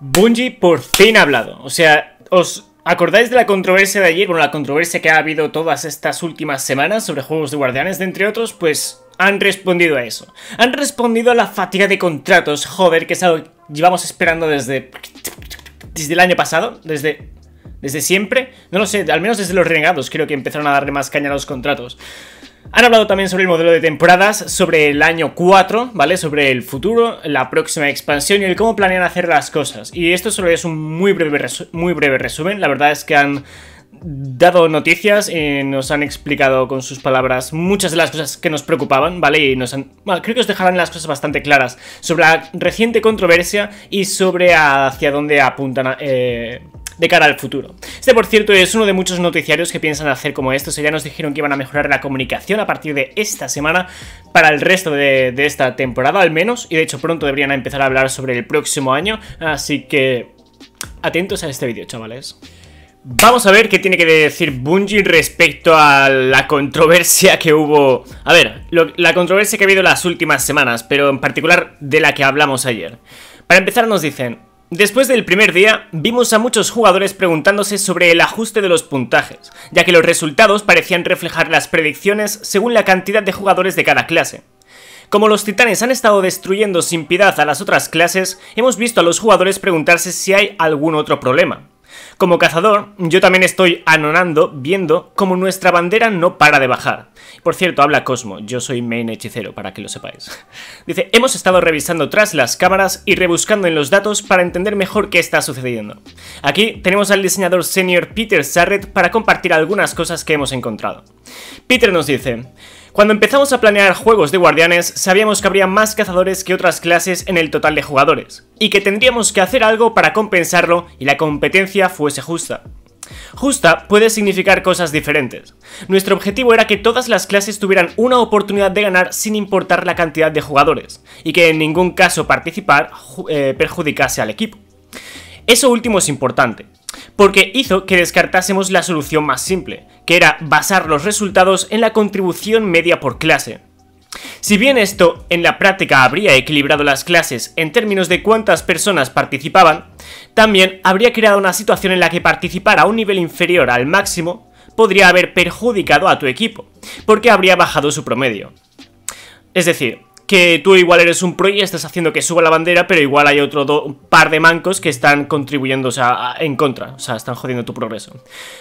Bungie por fin ha hablado. O sea, ¿os acordáis de la controversia de ayer? Bueno, la controversia que ha habido todas estas últimas semanas sobre juegos de guardianes, entre otros, pues han respondido a eso. Han respondido a la fatiga de contratos, joder, que es que llevamos esperando desde... Desde el año pasado, desde... Desde siempre, no lo sé, al menos desde los renegados creo que empezaron a darle más caña a los contratos. Han hablado también sobre el modelo de temporadas, sobre el año 4, ¿vale? Sobre el futuro, la próxima expansión y el cómo planean hacer las cosas. Y esto solo es un muy breve, muy breve resumen. La verdad es que han dado noticias y nos han explicado con sus palabras muchas de las cosas que nos preocupaban, ¿vale? Y nos han... creo que os dejarán las cosas bastante claras sobre la reciente controversia y sobre hacia dónde apuntan... Eh, de cara al futuro. Este, por cierto, es uno de muchos noticiarios que piensan hacer como estos. Ya nos dijeron que iban a mejorar la comunicación a partir de esta semana para el resto de, esta temporada, al menos. Y de hecho, pronto deberían empezar a hablar sobre el próximo año. Así que atentos a este vídeo, chavales. Vamos a ver qué tiene que decir Bungie respecto a la controversia que hubo... A ver, la controversia que ha habido las últimas semanas, pero en particular de la que hablamos ayer. Para empezar nos dicen, Después del primer día, vimos a muchos jugadores preguntándose sobre el ajuste de los puntajes, ya que los resultados parecían reflejar las predicciones según la cantidad de jugadores de cada clase. Como los titanes han estado destruyendo sin piedad a las otras clases, hemos visto a los jugadores preguntarse si hay algún otro problema. Como cazador, yo también estoy anonando viendo cómo nuestra bandera no para de bajar. Por cierto, habla Cosmo, yo soy main hechicero, para que lo sepáis. Dice, hemos estado revisando tras las cámaras y rebuscando en los datos para entender mejor qué está sucediendo. Aquí tenemos al diseñador senior Peter Sarrett para compartir algunas cosas que hemos encontrado. Peter nos dice, cuando empezamos a planear juegos de guardianes, sabíamos que habría más cazadores que otras clases en el total de jugadores, y que tendríamos que hacer algo para compensarlo y la competencia fuese justa. Justa puede significar cosas diferentes. Nuestro objetivo era que todas las clases tuvieran una oportunidad de ganar sin importar la cantidad de jugadores, y que en ningún caso participar eh, perjudicase al equipo. Eso último es importante porque hizo que descartásemos la solución más simple, que era basar los resultados en la contribución media por clase. Si bien esto en la práctica habría equilibrado las clases en términos de cuántas personas participaban, también habría creado una situación en la que participar a un nivel inferior al máximo podría haber perjudicado a tu equipo, porque habría bajado su promedio. Es decir, que tú igual eres un pro y estás haciendo que suba la bandera, pero igual hay otro par de mancos que están contribuyendo, en contra, o sea, están jodiendo tu progreso.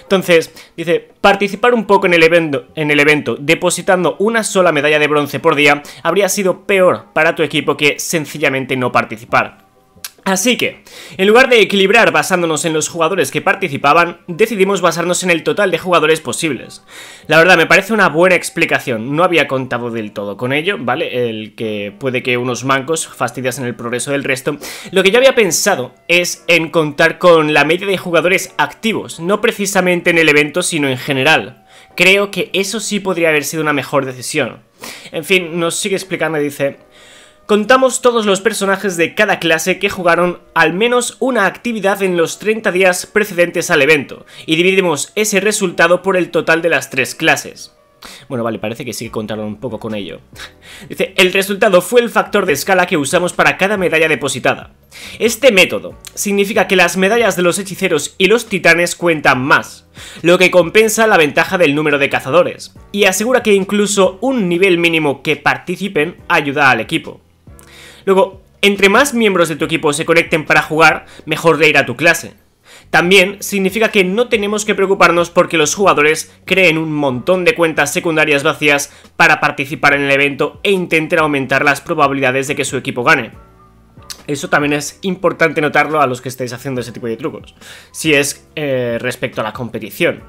Entonces, dice, participar un poco en el evento, en el evento depositando una sola medalla de bronce por día habría sido peor para tu equipo que sencillamente no participar. Así que, en lugar de equilibrar basándonos en los jugadores que participaban, decidimos basarnos en el total de jugadores posibles. La verdad, me parece una buena explicación, no había contado del todo con ello, ¿vale? El que puede que unos mancos fastidiasen el progreso del resto. Lo que yo había pensado es en contar con la media de jugadores activos, no precisamente en el evento, sino en general. Creo que eso sí podría haber sido una mejor decisión. En fin, nos sigue explicando y dice... Contamos todos los personajes de cada clase que jugaron al menos una actividad en los 30 días precedentes al evento, y dividimos ese resultado por el total de las tres clases. Bueno, vale, parece que sí que contaron un poco con ello. Dice, el resultado fue el factor de escala que usamos para cada medalla depositada. Este método significa que las medallas de los hechiceros y los titanes cuentan más, lo que compensa la ventaja del número de cazadores, y asegura que incluso un nivel mínimo que participen ayuda al equipo. Luego, entre más miembros de tu equipo se conecten para jugar, mejor de ir a tu clase. También significa que no tenemos que preocuparnos porque los jugadores creen un montón de cuentas secundarias vacías para participar en el evento e intenten aumentar las probabilidades de que su equipo gane. Eso también es importante notarlo a los que estéis haciendo ese tipo de trucos, si es eh, respecto a la competición.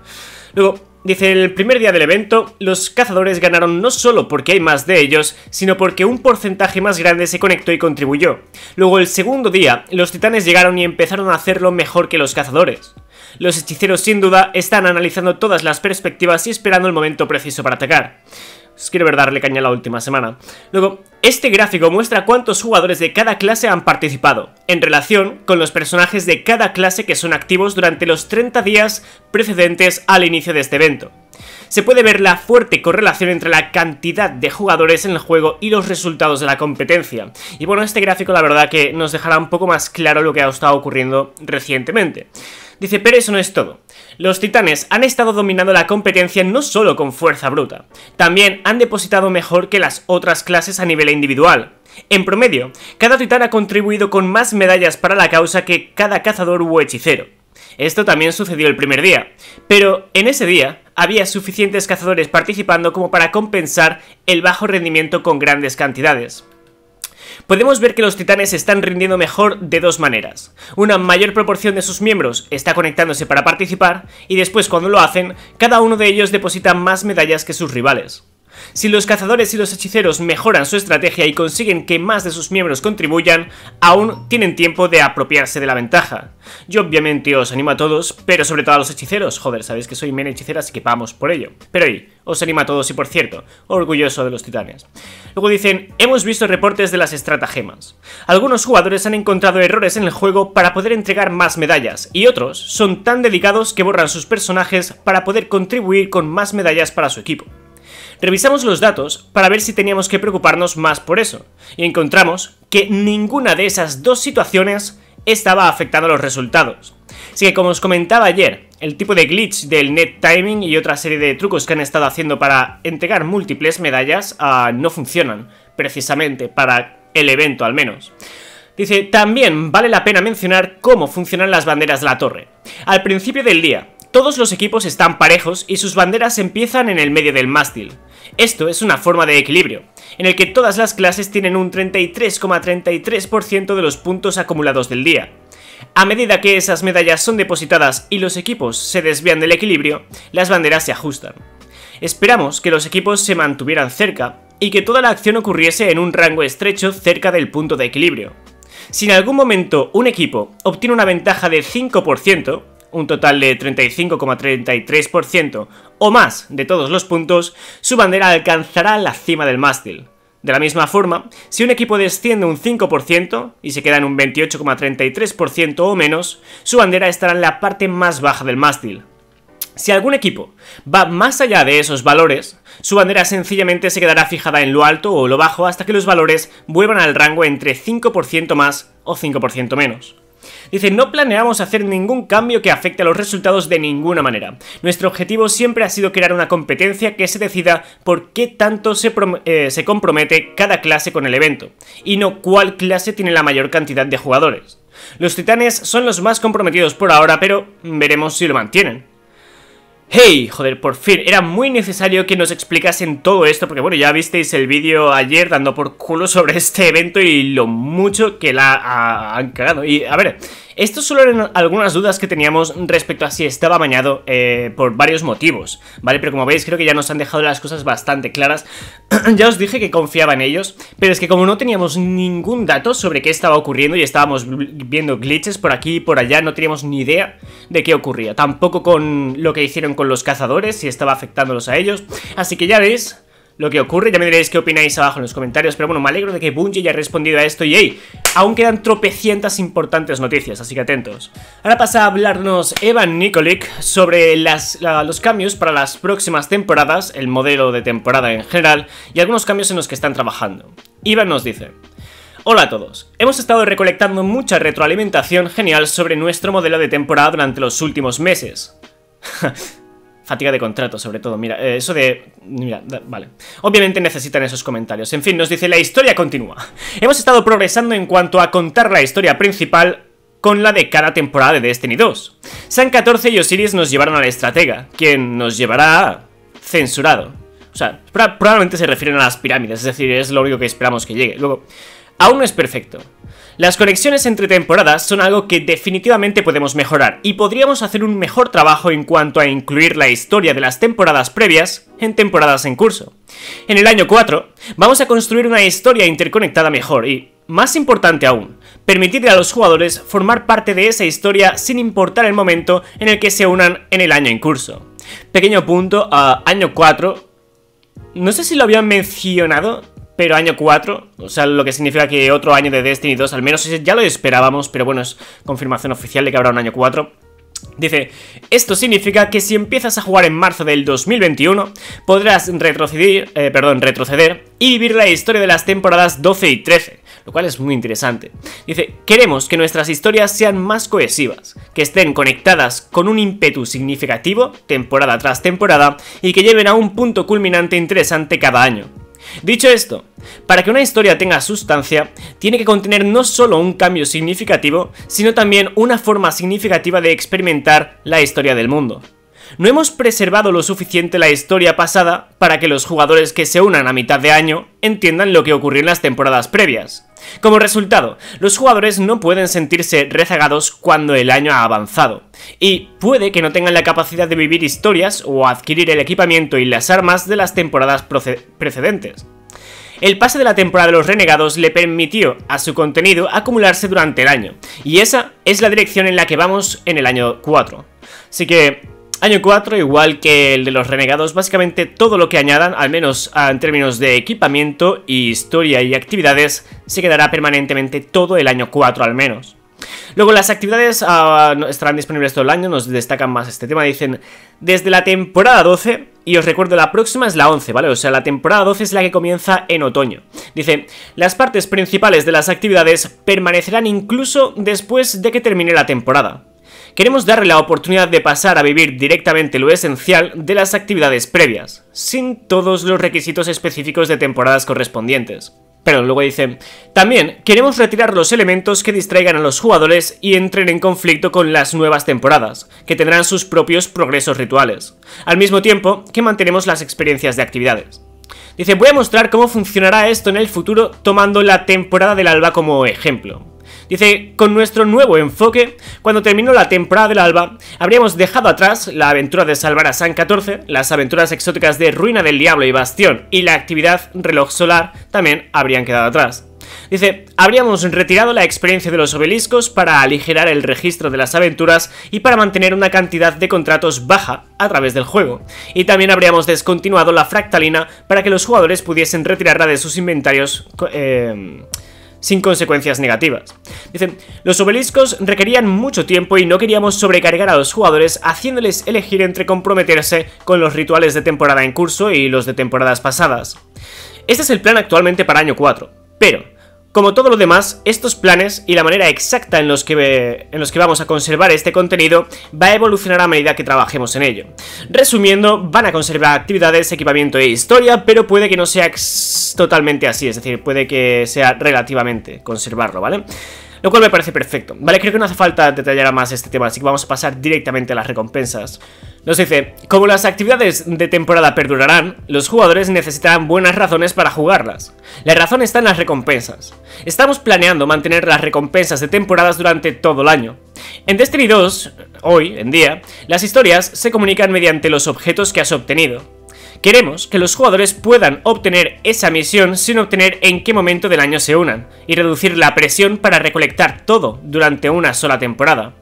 Luego, dice, el primer día del evento, los cazadores ganaron no solo porque hay más de ellos, sino porque un porcentaje más grande se conectó y contribuyó. Luego, el segundo día, los titanes llegaron y empezaron a hacerlo mejor que los cazadores. Los hechiceros sin duda están analizando todas las perspectivas y esperando el momento preciso para atacar ver darle caña la última semana. Luego, este gráfico muestra cuántos jugadores de cada clase han participado, en relación con los personajes de cada clase que son activos durante los 30 días precedentes al inicio de este evento. Se puede ver la fuerte correlación entre la cantidad de jugadores en el juego y los resultados de la competencia. Y bueno, este gráfico la verdad que nos dejará un poco más claro lo que ha estado ocurriendo recientemente. Dice, pero eso no es todo. Los titanes han estado dominando la competencia no solo con fuerza bruta, también han depositado mejor que las otras clases a nivel individual. En promedio, cada titán ha contribuido con más medallas para la causa que cada cazador u hechicero. Esto también sucedió el primer día, pero en ese día había suficientes cazadores participando como para compensar el bajo rendimiento con grandes cantidades podemos ver que los titanes están rindiendo mejor de dos maneras. Una mayor proporción de sus miembros está conectándose para participar y después cuando lo hacen, cada uno de ellos deposita más medallas que sus rivales. Si los cazadores y los hechiceros mejoran su estrategia y consiguen que más de sus miembros contribuyan, aún tienen tiempo de apropiarse de la ventaja. Yo obviamente os animo a todos, pero sobre todo a los hechiceros, joder, sabéis que soy men hechicera, así que vamos por ello. Pero ahí, os animo a todos y por cierto, orgulloso de los titanes. Luego dicen, hemos visto reportes de las estratagemas. Algunos jugadores han encontrado errores en el juego para poder entregar más medallas, y otros son tan delicados que borran sus personajes para poder contribuir con más medallas para su equipo. Revisamos los datos para ver si teníamos que preocuparnos más por eso, y encontramos que ninguna de esas dos situaciones estaba afectando a los resultados. Así que como os comentaba ayer, el tipo de glitch del net timing y otra serie de trucos que han estado haciendo para entregar múltiples medallas ah, no funcionan, precisamente para el evento al menos. Dice, también vale la pena mencionar cómo funcionan las banderas de la torre. Al principio del día, todos los equipos están parejos y sus banderas empiezan en el medio del mástil. Esto es una forma de equilibrio, en el que todas las clases tienen un 33,33% de los puntos acumulados del día. A medida que esas medallas son depositadas y los equipos se desvían del equilibrio, las banderas se ajustan. Esperamos que los equipos se mantuvieran cerca y que toda la acción ocurriese en un rango estrecho cerca del punto de equilibrio. Si en algún momento un equipo obtiene una ventaja de 5%, un total de 35,33% o más de todos los puntos, su bandera alcanzará la cima del mástil. De la misma forma, si un equipo desciende un 5% y se queda en un 28,33% o menos, su bandera estará en la parte más baja del mástil. Si algún equipo va más allá de esos valores, su bandera sencillamente se quedará fijada en lo alto o lo bajo hasta que los valores vuelvan al rango entre 5% más o 5% menos. Dice, no planeamos hacer ningún cambio que afecte a los resultados de ninguna manera. Nuestro objetivo siempre ha sido crear una competencia que se decida por qué tanto se, eh, se compromete cada clase con el evento, y no cuál clase tiene la mayor cantidad de jugadores. Los titanes son los más comprometidos por ahora, pero veremos si lo mantienen. Hey, joder, por fin, era muy necesario que nos explicasen todo esto porque bueno, ya visteis el vídeo ayer dando por culo sobre este evento y lo mucho que la han cagado y a ver, estos solo eran algunas dudas que teníamos respecto a si estaba bañado eh, por varios motivos, ¿vale? Pero como veis creo que ya nos han dejado las cosas bastante claras. ya os dije que confiaba en ellos, pero es que como no teníamos ningún dato sobre qué estaba ocurriendo y estábamos viendo glitches por aquí y por allá, no teníamos ni idea de qué ocurría. Tampoco con lo que hicieron con los cazadores, si estaba afectándolos a ellos. Así que ya veis, lo que ocurre. Ya me diréis qué opináis abajo en los comentarios, pero bueno, me alegro de que Bungie haya respondido a esto y hey, aún quedan tropecientas importantes noticias, así que atentos. Ahora pasa a hablarnos Evan Nikolic sobre los cambios para las próximas temporadas, el modelo de temporada en general y algunos cambios en los que están trabajando. Ivan nos dice... Hola a todos. Hemos estado recolectando mucha retroalimentación genial sobre nuestro modelo de temporada durante los últimos meses. fatiga de contrato, sobre todo. Mira, eh, eso de... Mira, vale. Obviamente necesitan esos comentarios. En fin, nos dice, la historia continúa. Hemos estado progresando en cuanto a contar la historia principal con la de cada temporada de Destiny 2. San 14 y Osiris nos llevaron a la estratega, quien nos llevará censurado. O sea, probablemente se refieren a las pirámides, es decir, es lo único que esperamos que llegue. Luego, Aún no es perfecto. Las conexiones entre temporadas son algo que definitivamente podemos mejorar y podríamos hacer un mejor trabajo en cuanto a incluir la historia de las temporadas previas en temporadas en curso. En el año 4, vamos a construir una historia interconectada mejor y, más importante aún, permitirle a los jugadores formar parte de esa historia sin importar el momento en el que se unan en el año en curso. Pequeño punto a año 4. No sé si lo habían mencionado pero año 4, o sea, lo que significa que otro año de Destiny 2, al menos ya lo esperábamos, pero bueno, es confirmación oficial de que habrá un año 4. Dice, esto significa que si empiezas a jugar en marzo del 2021, podrás retroceder, eh, retroceder y vivir la historia de las temporadas 12 y 13, lo cual es muy interesante. Dice, queremos que nuestras historias sean más cohesivas, que estén conectadas con un ímpetu significativo temporada tras temporada y que lleven a un punto culminante interesante cada año. Dicho esto, para que una historia tenga sustancia, tiene que contener no solo un cambio significativo, sino también una forma significativa de experimentar la historia del mundo no hemos preservado lo suficiente la historia pasada para que los jugadores que se unan a mitad de año entiendan lo que ocurrió en las temporadas previas. Como resultado, los jugadores no pueden sentirse rezagados cuando el año ha avanzado, y puede que no tengan la capacidad de vivir historias o adquirir el equipamiento y las armas de las temporadas precedentes. El pase de la temporada de los renegados le permitió a su contenido acumularse durante el año, y esa es la dirección en la que vamos en el año 4. Así que Año 4, igual que el de los renegados, básicamente todo lo que añadan, al menos en términos de equipamiento, historia y actividades, se quedará permanentemente todo el año 4 al menos. Luego las actividades ah, estarán disponibles todo el año, nos destacan más este tema, dicen desde la temporada 12, y os recuerdo la próxima es la 11, ¿vale? O sea, la temporada 12 es la que comienza en otoño. Dice, las partes principales de las actividades permanecerán incluso después de que termine la temporada queremos darle la oportunidad de pasar a vivir directamente lo esencial de las actividades previas, sin todos los requisitos específicos de temporadas correspondientes. Pero luego dice, también queremos retirar los elementos que distraigan a los jugadores y entren en conflicto con las nuevas temporadas, que tendrán sus propios progresos rituales, al mismo tiempo que mantenemos las experiencias de actividades. Dice, voy a mostrar cómo funcionará esto en el futuro tomando la temporada del alba como ejemplo. Dice, con nuestro nuevo enfoque, cuando terminó la temporada del alba, habríamos dejado atrás la aventura de salvar a San 14, las aventuras exóticas de Ruina del Diablo y Bastión y la actividad reloj solar también habrían quedado atrás. Dice, habríamos retirado la experiencia de los obeliscos para aligerar el registro de las aventuras y para mantener una cantidad de contratos baja a través del juego. Y también habríamos descontinuado la fractalina para que los jugadores pudiesen retirarla de sus inventarios... Eh, sin consecuencias negativas. Dicen, los obeliscos requerían mucho tiempo y no queríamos sobrecargar a los jugadores haciéndoles elegir entre comprometerse con los rituales de temporada en curso y los de temporadas pasadas. Este es el plan actualmente para año 4, pero como todo lo demás, estos planes y la manera exacta en los, que, en los que vamos a conservar este contenido va a evolucionar a medida que trabajemos en ello. Resumiendo, van a conservar actividades, equipamiento e historia, pero puede que no sea totalmente así, es decir, puede que sea relativamente conservarlo, ¿vale? Lo cual me parece perfecto, ¿vale? Creo que no hace falta detallar más este tema, así que vamos a pasar directamente a las recompensas. Nos dice, como las actividades de temporada perdurarán, los jugadores necesitarán buenas razones para jugarlas. La razón está en las recompensas. Estamos planeando mantener las recompensas de temporadas durante todo el año. En Destiny 2, hoy en día, las historias se comunican mediante los objetos que has obtenido. Queremos que los jugadores puedan obtener esa misión sin obtener en qué momento del año se unan, y reducir la presión para recolectar todo durante una sola temporada.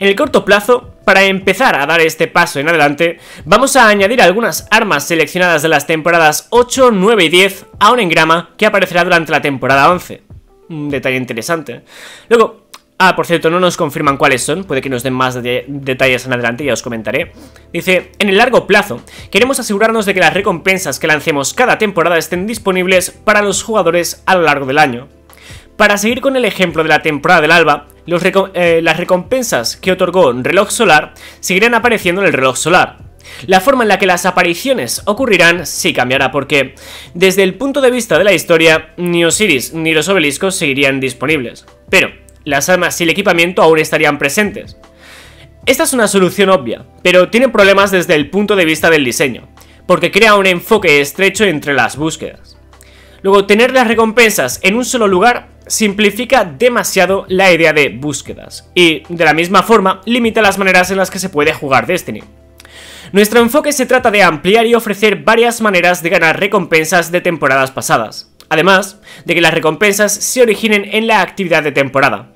En el corto plazo, para empezar a dar este paso en adelante, vamos a añadir algunas armas seleccionadas de las temporadas 8, 9 y 10 a un engrama que aparecerá durante la temporada 11. Un detalle interesante. Luego, ah, por cierto, no nos confirman cuáles son, puede que nos den más detalles en adelante, ya os comentaré. Dice, en el largo plazo, queremos asegurarnos de que las recompensas que lancemos cada temporada estén disponibles para los jugadores a lo largo del año. Para seguir con el ejemplo de la temporada del alba, eh, las recompensas que otorgó un reloj solar seguirán apareciendo en el reloj solar. La forma en la que las apariciones ocurrirán sí cambiará porque, desde el punto de vista de la historia, ni Osiris ni los obeliscos seguirían disponibles, pero las armas y el equipamiento aún estarían presentes. Esta es una solución obvia, pero tiene problemas desde el punto de vista del diseño, porque crea un enfoque estrecho entre las búsquedas. Luego, tener las recompensas en un solo lugar simplifica demasiado la idea de búsquedas y, de la misma forma, limita las maneras en las que se puede jugar Destiny. Nuestro enfoque se trata de ampliar y ofrecer varias maneras de ganar recompensas de temporadas pasadas, además de que las recompensas se originen en la actividad de temporada.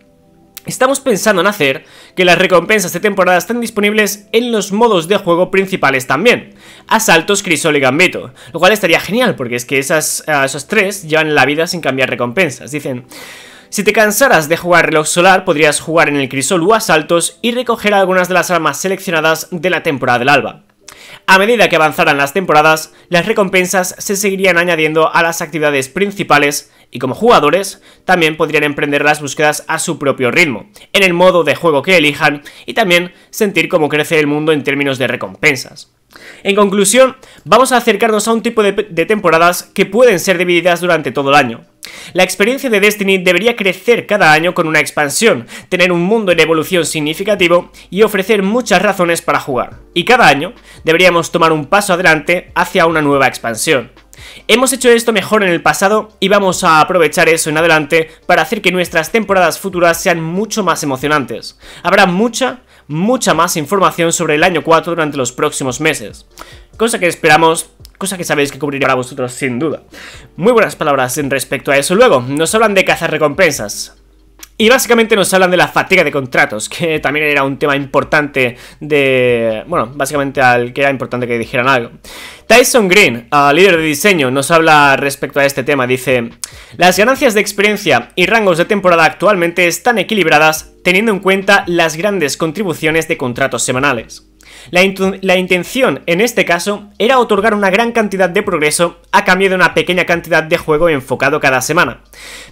Estamos pensando en hacer que las recompensas de temporada están disponibles en los modos de juego principales también. Asaltos, Crisol y Gambito. Lo cual estaría genial, porque es que esas, esos tres llevan la vida sin cambiar recompensas. Dicen... Si te cansaras de jugar reloj solar, podrías jugar en el crisol o asaltos y recoger algunas de las armas seleccionadas de la temporada del alba. A medida que avanzaran las temporadas, las recompensas se seguirían añadiendo a las actividades principales y como jugadores también podrían emprender las búsquedas a su propio ritmo, en el modo de juego que elijan y también sentir cómo crece el mundo en términos de recompensas. En conclusión, vamos a acercarnos a un tipo de, temporadas que pueden ser divididas durante todo el año. La experiencia de Destiny debería crecer cada año con una expansión, tener un mundo en evolución significativo y ofrecer muchas razones para jugar. Y cada año deberíamos tomar un paso adelante hacia una nueva expansión. Hemos hecho esto mejor en el pasado y vamos a aprovechar eso en adelante para hacer que nuestras temporadas futuras sean mucho más emocionantes. Habrá mucha, mucha más información sobre el año 4 durante los próximos meses. Cosa que esperamos cosa que sabéis que cubrirá para vosotros sin duda. Muy buenas palabras en respecto a eso. Luego, nos hablan de cazar recompensas. Y básicamente nos hablan de la fatiga de contratos, que también era un tema importante de... Bueno, básicamente al que era importante que dijeran algo. Tyson Green, líder de diseño, nos habla respecto a este tema. Dice, las ganancias de experiencia y rangos de temporada actualmente están equilibradas teniendo en cuenta las grandes contribuciones de contratos semanales. La, intención en este caso era otorgar una gran cantidad de progreso a cambio de una pequeña cantidad de juego enfocado cada semana.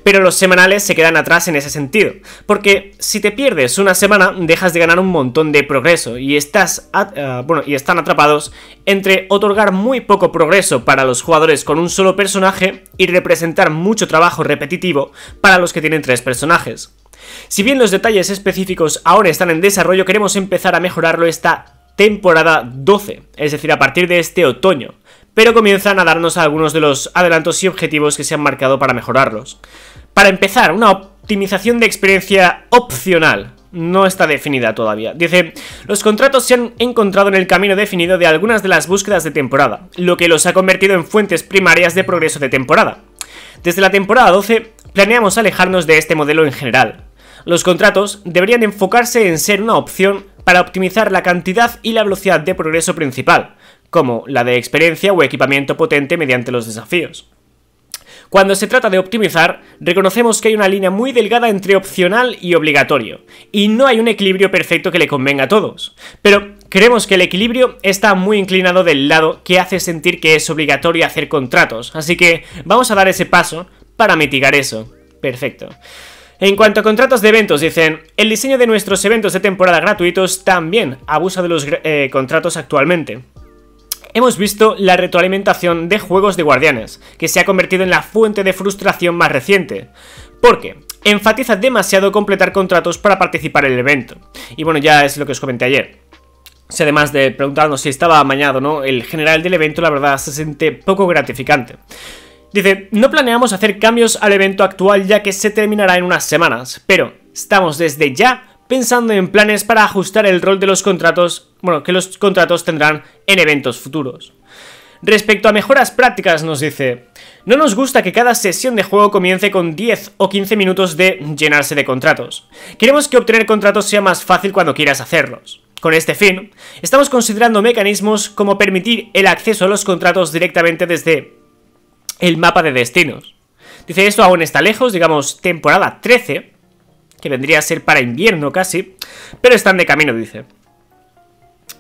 Pero los semanales se quedan atrás en ese sentido, porque si te pierdes una semana dejas de ganar un montón de progreso y estás ah, bueno, y están atrapados entre otorgar muy poco progreso para los jugadores con un solo personaje y representar mucho trabajo repetitivo para los que tienen tres personajes. Si bien los detalles específicos ahora están en desarrollo, queremos empezar a mejorarlo esta temporada 12, es decir, a partir de este otoño, pero comienzan a darnos algunos de los adelantos y objetivos que se han marcado para mejorarlos. Para empezar, una optimización de experiencia opcional, no está definida todavía. Dice, los contratos se han encontrado en el camino definido de algunas de las búsquedas de temporada, lo que los ha convertido en fuentes primarias de progreso de temporada. Desde la temporada 12, planeamos alejarnos de este modelo en general. Los contratos deberían enfocarse en ser una opción para optimizar la cantidad y la velocidad de progreso principal, como la de experiencia o equipamiento potente mediante los desafíos. Cuando se trata de optimizar, reconocemos que hay una línea muy delgada entre opcional y obligatorio, y no hay un equilibrio perfecto que le convenga a todos. Pero creemos que el equilibrio está muy inclinado del lado que hace sentir que es obligatorio hacer contratos, así que vamos a dar ese paso para mitigar eso. Perfecto. En cuanto a contratos de eventos, dicen, el diseño de nuestros eventos de temporada gratuitos también abusa de los eh, contratos actualmente. Hemos visto la retroalimentación de juegos de guardianes, que se ha convertido en la fuente de frustración más reciente. Porque enfatiza demasiado completar contratos para participar en el evento. Y bueno, ya es lo que os comenté ayer. Si además de preguntarnos si estaba amañado o no, el general del evento la verdad se siente poco gratificante. Dice, no planeamos hacer cambios al evento actual ya que se terminará en unas semanas, pero estamos desde ya pensando en planes para ajustar el rol de los contratos, bueno, que los contratos tendrán en eventos futuros. Respecto a mejoras prácticas nos dice, no nos gusta que cada sesión de juego comience con 10 o 15 minutos de llenarse de contratos. Queremos que obtener contratos sea más fácil cuando quieras hacerlos. Con este fin, estamos considerando mecanismos como permitir el acceso a los contratos directamente desde el mapa de destinos. Dice, esto aún está lejos, digamos temporada 13, que vendría a ser para invierno casi, pero están de camino, dice.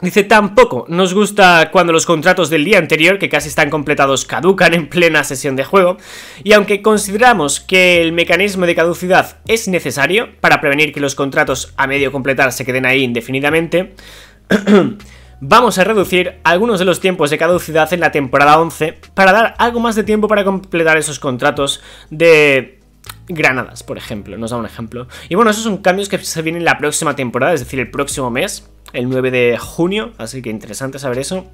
Dice, tampoco nos gusta cuando los contratos del día anterior, que casi están completados, caducan en plena sesión de juego, y aunque consideramos que el mecanismo de caducidad es necesario para prevenir que los contratos a medio completar se queden ahí indefinidamente, vamos a reducir algunos de los tiempos de caducidad en la temporada 11 para dar algo más de tiempo para completar esos contratos de granadas, por ejemplo, nos da un ejemplo. Y bueno, esos son cambios que se vienen la próxima temporada, es decir, el próximo mes, el 9 de junio, así que interesante saber eso.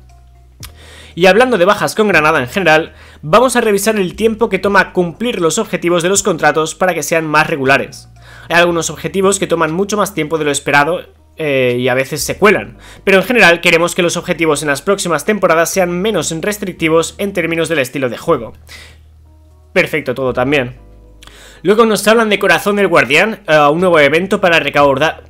Y hablando de bajas con Granada en general, vamos a revisar el tiempo que toma cumplir los objetivos de los contratos para que sean más regulares. Hay algunos objetivos que toman mucho más tiempo de lo esperado eh, y a veces se cuelan. Pero en general queremos que los objetivos en las próximas temporadas sean menos restrictivos en términos del estilo de juego. Perfecto todo también. Luego nos hablan de Corazón del Guardián, eh, un nuevo evento para recaudar,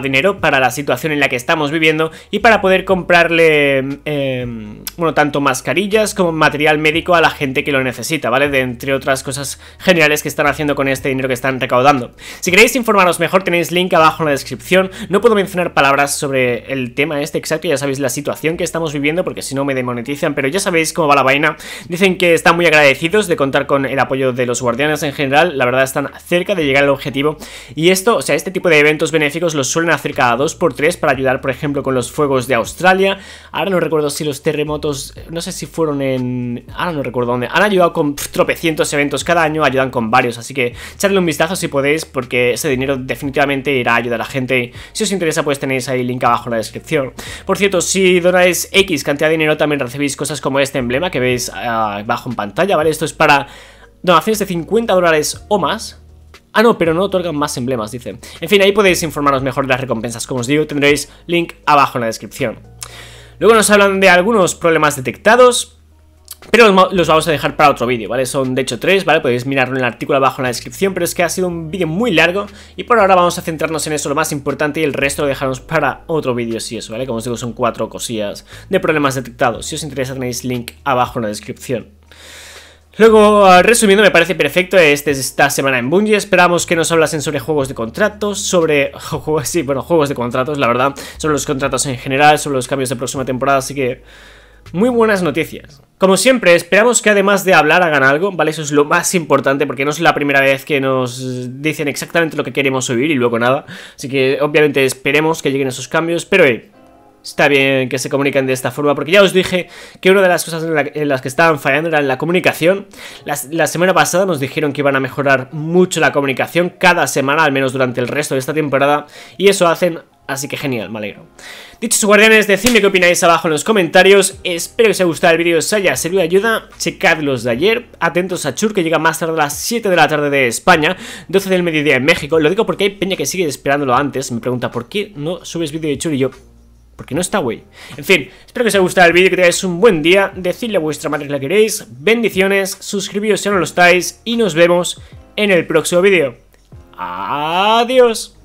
dinero para la situación en la que estamos viviendo y para poder comprarle, eh, bueno, tanto mascarillas como material médico a la gente que lo necesita, ¿vale? De entre otras cosas generales que están haciendo con este dinero que están recaudando. Si queréis informaros mejor tenéis link abajo en la descripción, no puedo mencionar palabras sobre el tema este exacto, ya sabéis la situación que estamos viviendo porque si no me demonetizan, pero ya sabéis cómo va la vaina. Dicen que están muy agradecidos de contar con el apoyo de los guardianes en general, la verdad están cerca de llegar al objetivo. Y esto, o sea, este tipo de eventos benéficos los suelen hacer cada 2x3 para ayudar, por ejemplo, con los fuegos de Australia. Ahora no recuerdo si los terremotos, eh, no sé si fueron en... Ahora no recuerdo dónde. Han ayudado con tropecientos eventos cada año, ayudan con varios. Así que echadle un vistazo si podéis, porque ese dinero definitivamente irá a ayudar a la gente. Si os interesa, pues tenéis ahí el link abajo en la descripción. Por cierto, si donáis X cantidad de dinero, también recibís cosas como este emblema que veis ah, abajo en pantalla, ¿vale? Esto es para donaciones de 50 dólares o más. Ah, no, pero no otorgan más emblemas, dice. En fin, ahí podéis informaros mejor de las recompensas. Como os digo, tendréis link abajo en la descripción. Luego nos hablan de algunos problemas detectados, pero los vamos a dejar para otro vídeo, ¿vale? Son de hecho tres, ¿vale? Podéis mirarlo en el artículo abajo en la descripción, pero es que ha sido un vídeo muy largo y por ahora vamos a centrarnos en eso, lo más importante, y el resto lo dejamos para otro vídeo si eso, ¿vale? Como os digo, son cuatro cosillas de problemas detectados. Si os interesa tenéis link abajo en la descripción. Luego, ah, resumiendo, me parece perfecto este esta semana en Bungie. Esperamos que nos hablasen sobre juegos de contratos, sobre... Sí, bueno, juegos de contratos, la verdad. Sobre los contratos en general, sobre los cambios de próxima temporada, así que... Muy buenas noticias. Como siempre, esperamos que además de hablar hagan algo, ¿vale? Eso es lo más importante porque no es la primera vez que nos dicen exactamente lo que queremos oír y luego nada. Así que obviamente esperemos que lleguen esos cambios, pero Está bien que se comuniquen de esta forma, porque ya os dije que una de las cosas en, las que estaban fallando era en la comunicación. la semana pasada nos dijeron que iban a mejorar mucho la comunicación cada semana, al menos durante el resto de esta temporada, y eso hacen Así que genial, me alegro. Dichos guardianes, decidme qué opináis abajo en los comentarios. Espero que os haya gustado el vídeo, os haya servido de ayuda. Checad los de ayer. Atentos a Chur, que llega más tarde a las 7 de la tarde de España, 12 del mediodía en México. Lo digo porque hay peña que sigue esperándolo antes. Me pregunta, ¿por qué no subes vídeo de Chur? Y yo, porque no está güey. En fin, espero que os haya gustado el vídeo, que tengáis un buen día. Decidle a vuestra madre que la queréis. Bendiciones, suscribíos si no lo estáis. Y nos vemos en el próximo vídeo. Adiós.